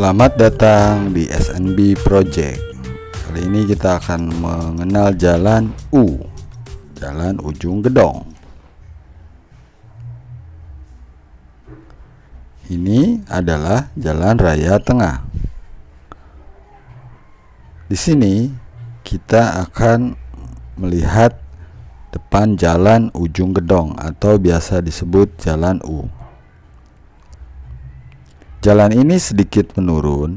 Selamat datang di SNB Project. Kali ini kita akan mengenal jalan U, jalan ujung gedong. Ini adalah jalan raya tengah. Di sini kita akan melihat depan jalan ujung gedong atau biasa disebut jalan U. Jalan ini sedikit menurun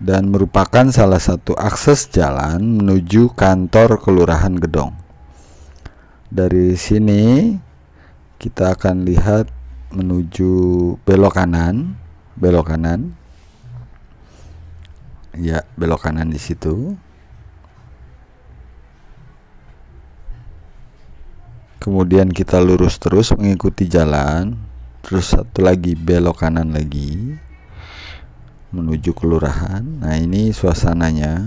dan merupakan salah satu akses jalan menuju kantor Kelurahan Gedong. Dari sini kita akan lihat menuju belok kanan, belok kanan. Ya, belok kanan di situ. kemudian kita lurus terus mengikuti jalan terus satu lagi belok kanan lagi menuju kelurahan nah ini suasananya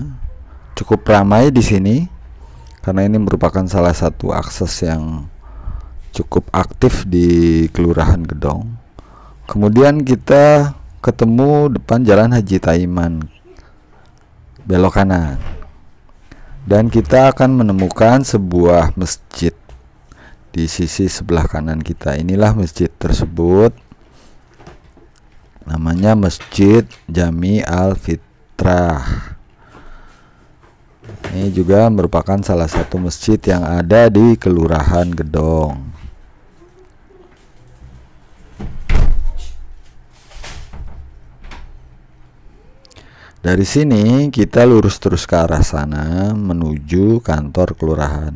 cukup ramai di sini karena ini merupakan salah satu akses yang cukup aktif di kelurahan Gedong kemudian kita ketemu depan jalan Haji Taiman belok kanan dan kita akan menemukan sebuah masjid di sisi sebelah kanan kita inilah masjid tersebut namanya Masjid Jami Al Fitrah ini juga merupakan salah satu masjid yang ada di Kelurahan Gedong Dari sini kita lurus terus ke arah sana menuju kantor kelurahan.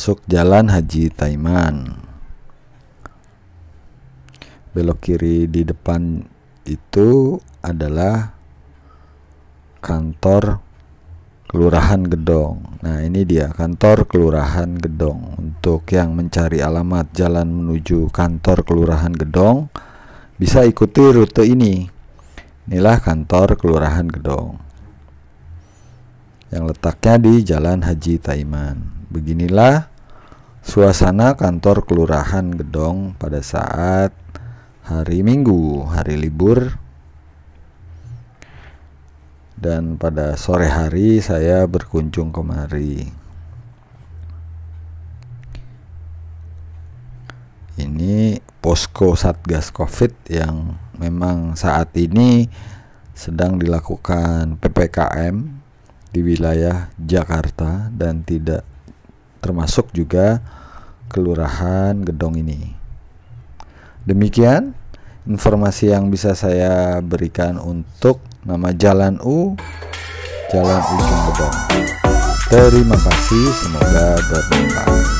masuk Jalan Haji Taiman. Belok kiri di depan itu adalah kantor Kelurahan Gedong. Nah, ini dia kantor Kelurahan Gedong. Untuk yang mencari alamat jalan menuju kantor Kelurahan Gedong, bisa ikuti rute ini. Inilah kantor Kelurahan Gedong. Yang letaknya di Jalan Haji Taiman. Beginilah Suasana kantor Kelurahan Gedong pada saat hari Minggu, hari libur dan pada sore hari saya berkunjung kemari. Ini posko Satgas Covid yang memang saat ini sedang dilakukan PPKM di wilayah Jakarta dan tidak termasuk juga kelurahan Gedong ini. Demikian informasi yang bisa saya berikan untuk nama Jalan U, Jalan Ujung Gedong. Terima kasih, semoga bermanfaat.